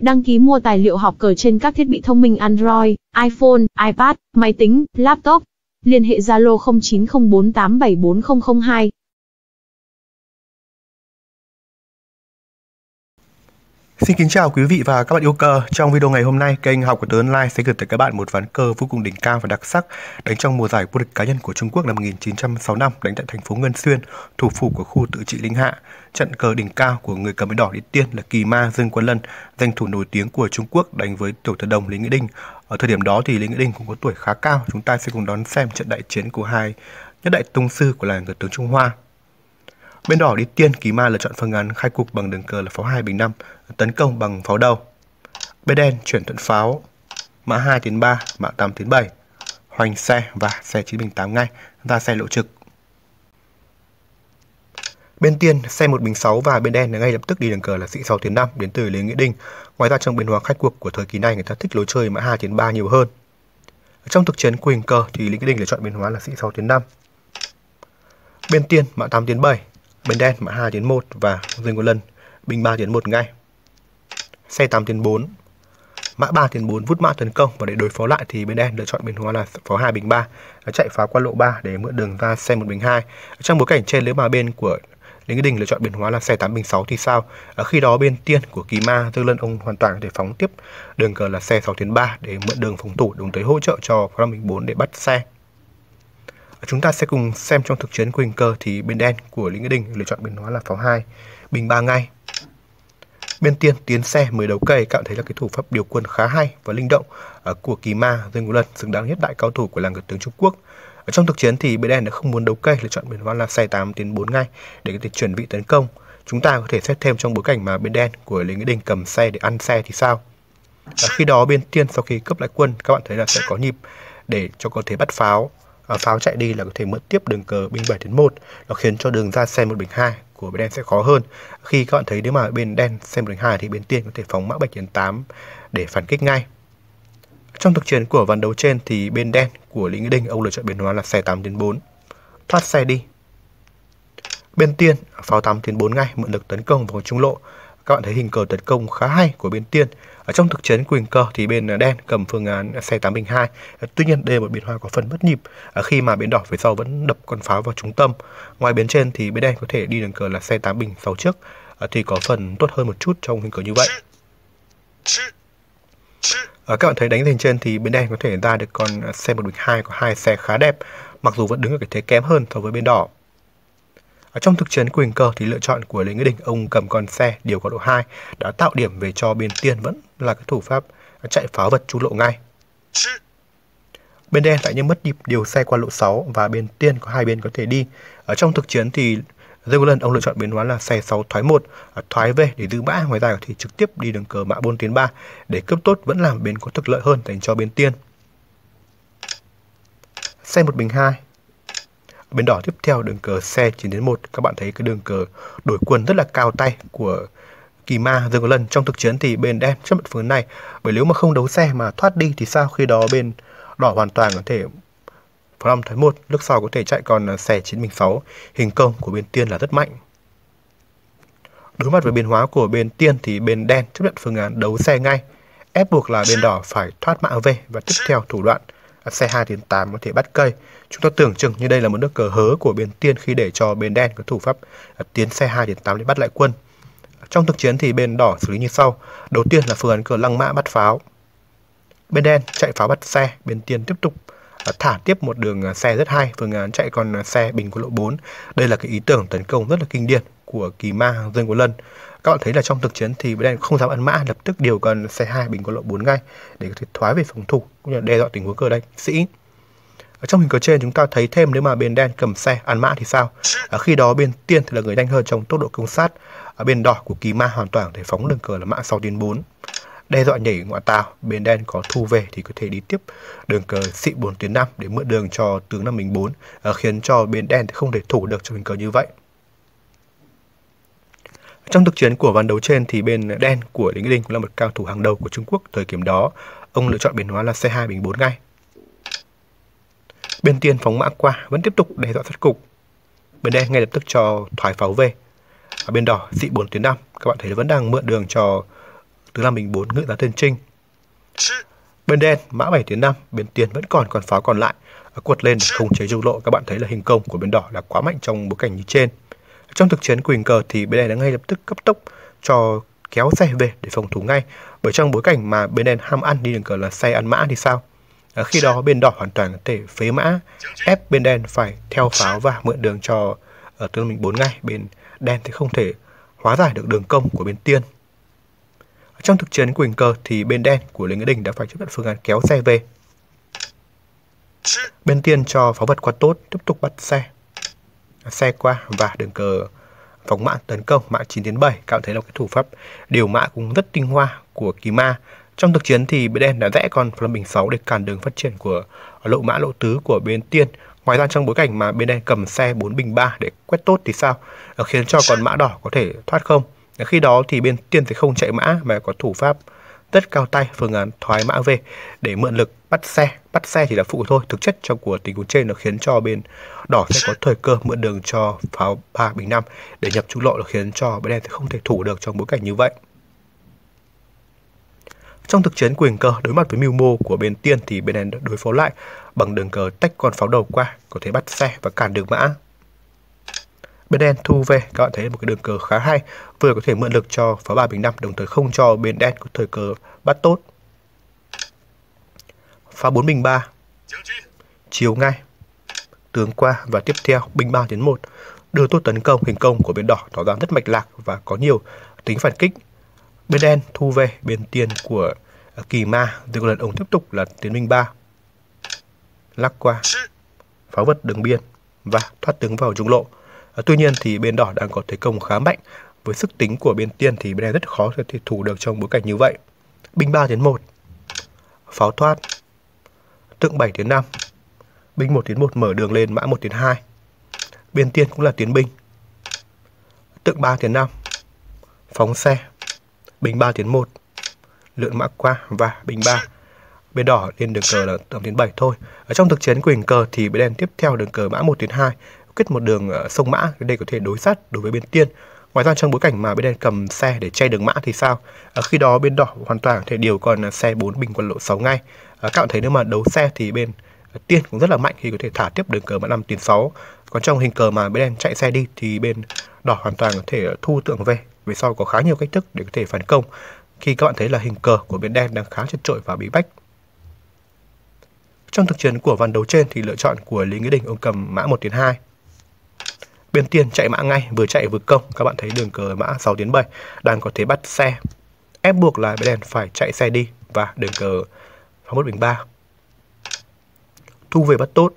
Đăng ký mua tài liệu học cờ trên các thiết bị thông minh Android, iPhone, iPad, máy tính, laptop. Liên hệ Zalo 0904874002. Xin kính chào quý vị và các bạn yêu cờ. Trong video ngày hôm nay, kênh Học của tướng Online sẽ gửi tới các bạn một ván cờ vô cùng đỉnh cao và đặc sắc đánh trong mùa giải vô địch cá nhân của Trung Quốc năm 1965 đánh tại thành phố Ngân Xuyên, thủ phủ của khu tự trị Linh Hạ. Trận cờ đỉnh cao của người cầm bến đỏ Điện Tiên là Kỳ Ma Dương Quân Lân, danh thủ nổi tiếng của Trung Quốc đánh với tiểu thần đồng Lý Nghĩa Đình Ở thời điểm đó thì Lý Nghĩa Đình cũng có tuổi khá cao, chúng ta sẽ cùng đón xem trận đại chiến của hai nhất đại tung sư của làng cờ tướng Trung Hoa Bên đỏ đi tiên kỳ ma lựa chọn phương án khai cục bằng đường cờ là pháo 2 bình 5, tấn công bằng pháo đầu. Bên đen chuyển thuận pháo, mã 2 tiến 3, mã 8 tiến 7, hoành xe và xe 9 bình 8 ngay ra xe lộ trực. Bên tiên, xe 1 bình 6 và bên đen ngay lập tức đi đường cờ là sĩ 6 tiến 5 đến từ Lê Nghĩa Đinh. Ngoài ra trong biến hóa khách cuộc của thời kỳ này người ta thích lối chơi mã 2 tiến 3 nhiều hơn. Trong thực chiến của hình cờ thì Lê Nghĩa Đinh lựa chọn biến hóa là sĩ 6 tiến 5. Bên tiên, mã 8 tiến 7, Bên đen mã 2 tiến 1 và dừng một lần, bình 3 tiến 1 ngay. Xe 8 tiến 4. Mã 3 tiến 4 vút mã tấn công và để đối phó lại thì bên đen lựa chọn bên hóa là phó 2 bình 3, chạy phá qua lộ 3 để mượn đường ra xe 1 bình 2. Trong bối cảnh trên nếu mà bên của Lý Nghĩa Đình lựa chọn biến hóa là xe 8 bình 6 thì sao? ở khi đó bên tiên của Kỳ Ma Dương Lân ông hoàn toàn có thể phóng tiếp đường cờ là xe 6 tiến 3 để mượn đường phòng thủ đồng tới hỗ trợ cho Phó Bình 4 để bắt xe. Chúng ta sẽ cùng xem trong thực chiến của hình cờ thì bên đen của Lý Nghĩa Đình lựa chọn bên hóa là pháo 2, bình 3 ngay. Bên tiên tiến xe mới đấu cây cảm thấy là cái thủ pháp điều quân khá hay và linh động à, của Kỳ Ma Dương Ngũ Lân xứng đáng nhất đại cao thủ của làng ngược tướng Trung Quốc. Ở trong thực chiến thì bên đen đã không muốn đấu cây lựa chọn bên hóa là xe 8 tiến 4 ngay để có thể chuẩn bị tấn công. Chúng ta có thể xét thêm trong bối cảnh mà bên đen của Lý Nghĩa Đình cầm xe để ăn xe thì sao? À, khi đó bên tiên sau khi cấp lại quân các bạn thấy là sẽ có nhịp để cho có thể bắt pháo Ờ, pháo chạy đi là có thể mượn tiếp đường cờ binh 7 đến 1 nó khiến cho đường ra xe một bình 2 của bên đen sẽ khó hơn khi các bạn thấy nếu mà bên đen xe một bình 2 thì bên tiên có thể phóng mã 7 đến 8 để phản kích ngay trong thực chiến của ván đấu trên thì bên đen của Lý Nghĩa Đinh ông lựa chọn biến hóa là xe 8 đến 4 thoát xe đi Bên tiên, pháo 8 đến 4 ngay, mượn lực tấn công vào trung lộ các bạn thấy hình cờ tấn công khá hay của bên tiên ở trong thực chiến quỳnh cờ thì bên đen cầm phương án xe 8 bình 2 tuy nhiên đây một biến hoa có phần bất nhịp à, khi mà bên đỏ phía sau vẫn đập con pháo vào trung tâm ngoài biến trên thì bên đen có thể đi đường cờ là xe 8 bình 6 trước à, thì có phần tốt hơn một chút trong hình cờ như vậy ở à, các bạn thấy đánh hình trên thì bên đen có thể ra được con xe một bình hai có hai xe khá đẹp mặc dù vẫn đứng ở cái thế kém hơn so với bên đỏ ở trong thực chiến Quỳnh Cơ thì lựa chọn của Lê Nghĩa Đình ông cầm con xe điều có độ 2 đã tạo điểm về cho bên tiên vẫn là cái thủ pháp chạy pháo vật chu lộ ngay. Bên đen lại như mất nhịp điều xe qua lộ 6 và bên tiên có hai bên có thể đi. Ở trong thực chiến thì lần ông lựa chọn biến hóa là xe 6 thoái 1, à, thoái về để giữ mã, ngoài ra thì trực tiếp đi đường cờ mã 4 tiến 3 để cướp tốt vẫn làm bên có thực lợi hơn dành cho bên tiên. Xe 1 bình 2 bên đỏ tiếp theo đường cờ xe 9 đến 1 các bạn thấy cái đường cờ đổi quân rất là cao tay của Kỳ Ma, Dương Có Lần trong thực chiến thì bên đen chấp nhận phương này bởi nếu mà không đấu xe mà thoát đi thì sao khi đó bên đỏ hoàn toàn có thể vào năm tháng 1 lúc sau có thể chạy còn xe 906 hình công của bên tiên là rất mạnh đối mặt với biến hóa của bên tiên thì bên đen chấp nhận phương án đấu xe ngay ép buộc là bên đỏ phải thoát mạng về và tiếp theo thủ đoạn xe 2 đến 8 có thể bắt cây. Chúng ta tưởng chừng như đây là một nước cờ hớ của bên tiên khi để cho bên đen có thủ pháp à, tiến xe 2 đến 8 để bắt lại quân. Trong thực chiến thì bên đỏ xử lý như sau. Đầu tiên là phương án cờ lăng mã bắt pháo. Bên đen chạy pháo bắt xe, bên tiên tiếp tục à, thả tiếp một đường à, xe rất hay, phương án chạy con xe bình quân lộ 4. Đây là cái ý tưởng tấn công rất là kinh điển của kỳ ma hàng dân của lân các bạn thấy là trong thực chiến thì bên đen không dám ăn mã lập tức điều cần xe hai bình có lộ 4 ngay để có thể thoái về phòng thủ cũng như đe dọa tình huống cờ đây sĩ ở trong hình cờ trên chúng ta thấy thêm nếu mà bên đen cầm xe ăn mã thì sao Ở à, khi đó bên tiên thì là người nhanh hơn trong tốc độ công sát ở à, bên đỏ của kỳ ma hoàn toàn thể phóng đường cờ là mã sau tiến 4 đe dọa nhảy ngoại tàu bên đen có thu về thì có thể đi tiếp đường cờ xị 4 tiến 5 để mượn đường cho tướng năm mình 4 à, khiến cho bên đen thì không thể thủ được cho hình cờ như vậy trong thực chiến của ván đấu trên thì bên đen của Lý Nghị Đình cũng là một cao thủ hàng đầu của Trung Quốc thời kiểm đó. Ông lựa chọn biến hóa là C2 bình 4 ngay. Bên tiên phóng mã qua vẫn tiếp tục đe dọa sát cục. Bên đen ngay lập tức cho thoái pháo về. Ở bên đỏ dị 4 tuyến 5, các bạn thấy vẫn đang mượn đường cho tứ Lam bình 4 ngựa ra tên Trinh. Bên đen mã 7 tuyến 5, bên tiên vẫn còn còn pháo còn lại. Quật lên để khống chế trung lộ, các bạn thấy là hình công của bên đỏ là quá mạnh trong bối cảnh như trên. Trong thực chiến của hình cờ thì bên này đã ngay lập tức cấp tốc cho kéo xe về để phòng thủ ngay. Bởi trong bối cảnh mà bên đen ham ăn đi đường cờ là xe ăn mã thì sao? À, khi đó bên đỏ hoàn toàn có thể phế mã, ép bên đen phải theo pháo và mượn đường cho ở ờ, tướng mình 4 ngay. Bên đen thì không thể hóa giải được đường công của bên tiên. Trong thực chiến của hình cờ thì bên đen của Lý Nghĩa Đình đã phải chấp nhận phương án kéo xe về. Bên tiên cho pháo vật qua tốt tiếp tục bắt xe xe qua và đường cờ phóng mã tấn công mã 9 đến 7 cảm thấy là cái thủ pháp điều mã cũng rất tinh hoa của kỳ ma trong thực chiến thì bên đen đã vẽ con Lâm Bình 6 để cản đường phát triển của lộ mã lộ tứ của bên tiên Ngoài ra trong bối cảnh mà bên đen cầm xe 4 bình 3 để quét tốt thì sao? Ờ, khiến cho con mã đỏ có thể thoát không? Ờ, khi đó thì bên tiên sẽ không chạy mã mà có thủ pháp rất cao tay phương án thoái mã về để mượn lực bắt xe bắt xe chỉ là phụ thôi thực chất trong của tình huống trên nó khiến cho bên đỏ sẽ có thời cơ mượn đường cho pháo ba bình năm để nhập trung lộ nó khiến cho bên đen sẽ không thể thủ được trong bối cảnh như vậy trong thực chiến quyền cờ đối mặt với mưu mô của bên tiên thì bên đen đối phó lại bằng đường cờ tách con pháo đầu qua có thể bắt xe và cản đường mã bên đen thu về các bạn thấy một cái đường cờ khá hay vừa có thể mượn lực cho pháo ba bình năm đồng thời không cho bên đen có thời cơ bắt tốt phá 4 bình 3 chiều ngay tướng qua và tiếp theo binh 3 đến 1 đường tốt tấn công hình công của bên đỏ tỏ ra rất mạch lạc và có nhiều tính phản kích bên đen thu về biên tiền của ờ, kỳ ma từ lần ống tiếp tục là tiến binh 3 lắc qua pháo vật đường biên và thoát tướng vào trung lộ ờ, tuy nhiên thì bên đỏ đang có thế công khá mạnh với sức tính của bên tiền thì bên đen rất khó để thủ được trong bối cảnh như vậy binh 3 đến 1 pháo thoát Tượng 7 tiến 5. Binh 1 tiến 1 mở đường lên mã 1 tiến 2. Bên tiên cũng là tiến binh. Tượng 3 tiến 5. Phóng xe. Binh 3 tiến 1. Lượn mã qua và binh 3. Bên đỏ lên đường cờ là tổng tiến 7 thôi. Ở trong thực chiến của hình cờ thì bên đen tiếp theo đường cờ mã 1 tiến 2 kết một đường ờ, sông mã đây có thể đối sát đối với bên tiên Ngoài ra trong bối cảnh mà bên đen cầm xe để che đường mã thì sao? À, khi đó bên đỏ hoàn toàn có thể điều còn à, xe 4 bình quân lộ 6 ngay. À, các bạn thấy nếu mà đấu xe thì bên à, tiên cũng rất là mạnh khi có thể thả tiếp đường cờ mã 5 tiền 6. Còn trong hình cờ mà bên đen chạy xe đi thì bên đỏ hoàn toàn có thể thu tượng về. Về sau có khá nhiều cách thức để có thể phản công khi các bạn thấy là hình cờ của bên đen đang khá chật trội và bí bách. Trong thực chiến của ván đấu trên thì lựa chọn của Lý Nghĩa Đình ông cầm mã 1 tiền 2 bên tiên chạy mã ngay vừa chạy vừa công các bạn thấy đường cờ mã 6 tiến 7 đang có thế bắt xe ép buộc là bên đèn phải chạy xe đi và đường cờ 21 bình 3 thu về bắt tốt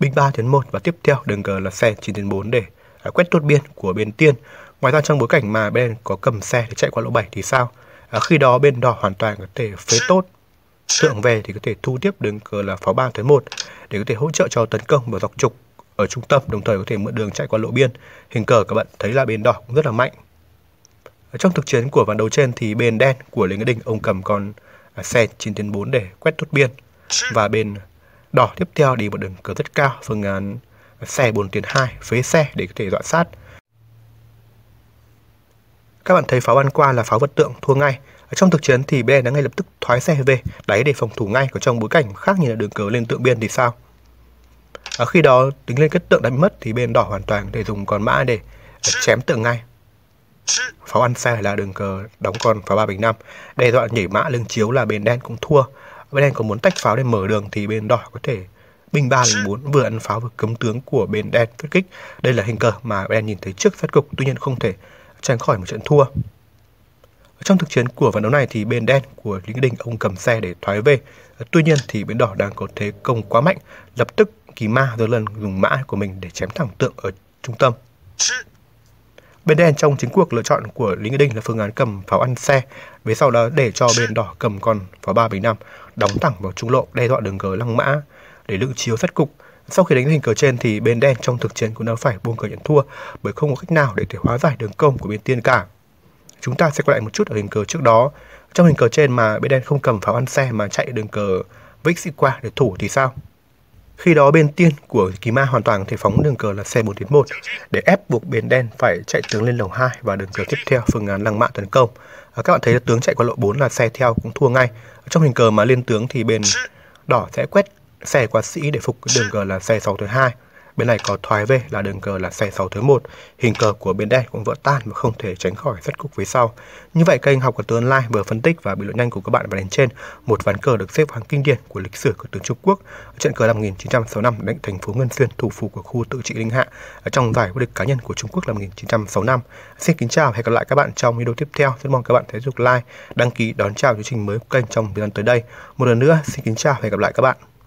bình 3 tiến 1 và tiếp theo đường cờ là xe 9 tiến 4 để à, quét tốt biên của bên tiên ngoài ra trong bối cảnh mà bên có cầm xe để chạy qua lỗ 7 thì sao à, khi đó bên đỏ hoàn toàn có thể phế tốt tượng về thì có thể thu tiếp đường cờ là pháo 3 tới 1 để có thể hỗ trợ cho tấn công vào dọc trục ở trung tâm đồng thời có thể mượn đường chạy qua lộ biên. Hình cờ các bạn thấy là bên đỏ cũng rất là mạnh. Ở trong thực chiến của ván đấu trên thì bên đen của lê Nghĩa Đình ông cầm con à, xe 9 tiến 4 để quét tốt biên và bên đỏ tiếp theo đi một đường cờ rất cao phương án à, xe 4 tiến 2 phế xe để có thể dọa sát. Các bạn thấy pháo bắn qua là pháo vật tượng thua ngay. Ở trong thực chiến thì bên đen đã ngay lập tức thoái xe về đáy để phòng thủ ngay còn trong bối cảnh khác như là đường cờ lên tượng biên thì sao? à, khi đó tính lên cái tượng đã bị mất thì bên đỏ hoàn toàn để dùng con mã để chém tượng ngay pháo ăn xe là đường cờ đóng con pháo ba bình năm đe dọa nhảy mã lưng chiếu là bên đen cũng thua bên đen có muốn tách pháo để mở đường thì bên đỏ có thể binh ba lính bốn vừa ăn pháo vừa cấm tướng của bên đen phát kích đây là hình cờ mà bên đen nhìn thấy trước phát cục tuy nhiên không thể tránh khỏi một trận thua trong thực chiến của ván đấu này thì bên đen của Lý Đình ông cầm xe để thoái về. Tuy nhiên thì bên đỏ đang có thế công quá mạnh, lập tức kỳ ma rồi lần dùng mã của mình để chém thẳng tượng ở trung tâm. Bên đen trong chính cuộc lựa chọn của Lý Nghĩa Đinh là phương án cầm pháo ăn xe, về sau đó để cho bên đỏ cầm con pháo 3 bình 5, đóng thẳng vào trung lộ đe dọa đường cờ lăng mã để lựu chiếu sát cục. Sau khi đánh hình cờ trên thì bên đen trong thực chiến cũng đã phải buông cờ nhận thua bởi không có cách nào để thể hóa giải đường công của bên tiên cả. Chúng ta sẽ quay lại một chút ở hình cờ trước đó. Trong hình cờ trên mà bên đen không cầm pháo ăn xe mà chạy đường cờ vích sĩ qua để thủ thì sao? Khi đó bên tiên của kỳ ma hoàn toàn có thể phóng đường cờ là C4 tiến 1 để ép buộc bên đen phải chạy tướng lên lầu 2 và đường cờ tiếp theo phương án lăng mạ tấn công. À, các bạn thấy là tướng chạy qua lộ 4 là xe theo cũng thua ngay. Trong hình cờ mà lên tướng thì bên đỏ sẽ quét xe qua sĩ để phục đường cờ là xe 6 tới 2. Bên này có thoái về là đường cờ là xe 6 thứ 1. Hình cờ của bên đen cũng vỡ tan và không thể tránh khỏi rất cục phía sau. Như vậy kênh học của tướng Online vừa phân tích và bình luận nhanh của các bạn và đến trên một ván cờ được xếp hàng kinh điển của lịch sử của tướng Trung Quốc. Trận cờ năm 1965 đánh thành phố Ngân Xuyên, thủ phủ của khu tự trị Linh Hạ trong giải vô địch cá nhân của Trung Quốc năm 1965. Xin kính chào và hẹn gặp lại các bạn trong video tiếp theo. Rất mong các bạn hãy giúp like, đăng ký đón chào chương trình mới của kênh trong thời gian tới đây. Một lần nữa xin kính chào và hẹn gặp lại các bạn.